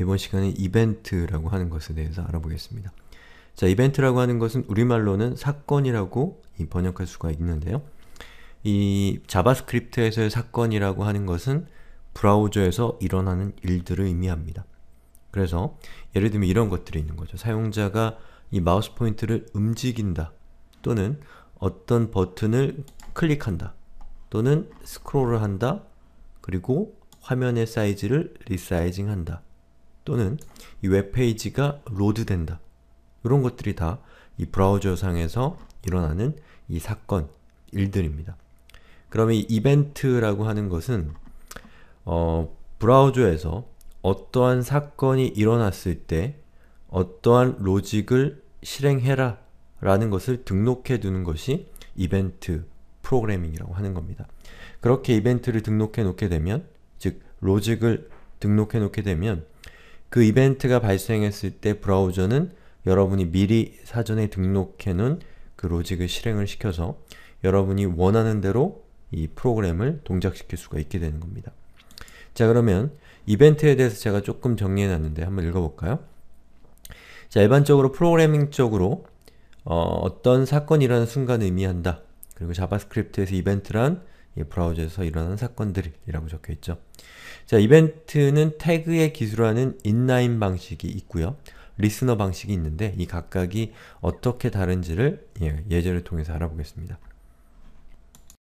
이번 시간에 이벤트라고 하는 것에 대해서 알아보겠습니다. 자, 이벤트라고 하는 것은 우리말로는 사건이라고 번역할 수가 있는데요. 이 자바스크립트에서의 사건이라고 하는 것은 브라우저에서 일어나는 일들을 의미합니다. 그래서 예를 들면 이런 것들이 있는 거죠. 사용자가 이 마우스 포인트를 움직인다 또는 어떤 버튼을 클릭한다 또는 스크롤을 한다 그리고 화면의 사이즈를 리사이징한다 또는 이 웹페이지가 로드된다 이런 것들이 다 이 브라우저상에서 일어나는 이 사건, 일들입니다. 그럼 이 이벤트라고 하는 것은 어, 브라우저에서 어떠한 사건이 일어났을 때 어떠한 로직을 실행해라 라는 것을 등록해 두는 것이 이벤트 프로그래밍이라고 하는 겁니다. 그렇게 이벤트를 등록해 놓게 되면 즉 로직을 등록해 놓게 되면 그 이벤트가 발생했을 때 브라우저는 여러분이 미리 사전에 등록해 놓은 그 로직을 실행을 시켜서 여러분이 원하는 대로 이 프로그램을 동작시킬 수가 있게 되는 겁니다. 자 그러면 이벤트에 대해서 제가 조금 정리해 놨는데 한번 읽어볼까요? 자 일반적으로 프로그래밍적으로 어, 떤 사건이 일는 순간을 의미한다. 그리고 자바스크립트에서 이벤트란 브라우저에서 일어나는 사건들이라고 적혀있죠. 자, 이벤트는 태그의 기술하는 인라인 방식이 있고요. 리스너 방식이 있는데 이 각각이 어떻게 다른지를 예, 예제를 통해서 알아보겠습니다.